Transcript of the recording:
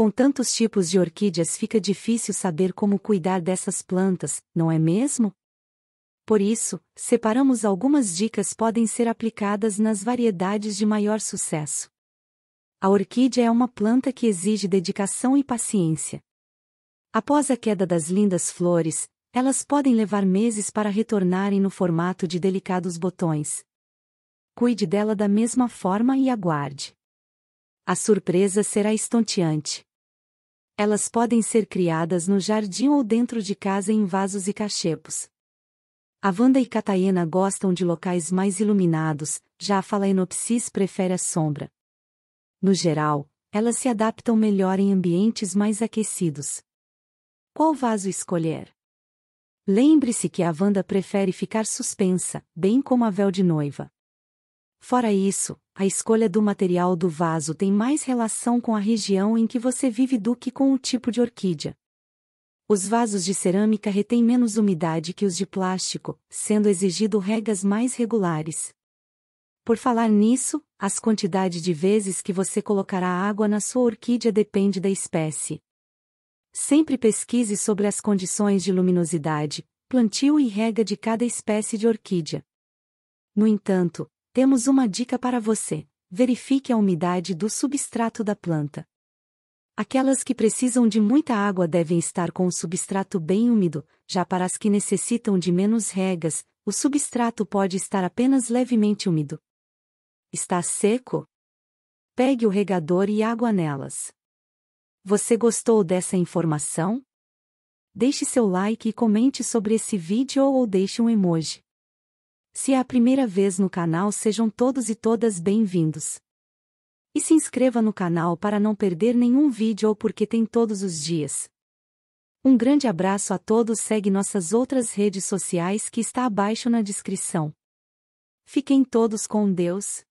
Com tantos tipos de orquídeas fica difícil saber como cuidar dessas plantas, não é mesmo? Por isso, separamos algumas dicas podem ser aplicadas nas variedades de maior sucesso. A orquídea é uma planta que exige dedicação e paciência. Após a queda das lindas flores, elas podem levar meses para retornarem no formato de delicados botões. Cuide dela da mesma forma e aguarde. A surpresa será estonteante. Elas podem ser criadas no jardim ou dentro de casa em vasos e cachepos. A Wanda e Catayena gostam de locais mais iluminados, já a Phalaenopsis prefere a sombra. No geral, elas se adaptam melhor em ambientes mais aquecidos. Qual vaso escolher? Lembre-se que a Wanda prefere ficar suspensa, bem como a véu de noiva. Fora isso, a escolha do material do vaso tem mais relação com a região em que você vive do que com o tipo de orquídea. Os vasos de cerâmica retêm menos umidade que os de plástico, sendo exigido regas mais regulares. Por falar nisso, as quantidades de vezes que você colocará água na sua orquídea depende da espécie. Sempre pesquise sobre as condições de luminosidade, plantio e rega de cada espécie de orquídea. No entanto, temos uma dica para você: verifique a umidade do substrato da planta. Aquelas que precisam de muita água devem estar com o substrato bem úmido, já para as que necessitam de menos regas, o substrato pode estar apenas levemente úmido. Está seco? Pegue o regador e água nelas. Você gostou dessa informação? Deixe seu like e comente sobre esse vídeo ou deixe um emoji. Se é a primeira vez no canal, sejam todos e todas bem-vindos. E se inscreva no canal para não perder nenhum vídeo ou porque tem todos os dias. Um grande abraço a todos, segue nossas outras redes sociais que está abaixo na descrição. Fiquem todos com Deus.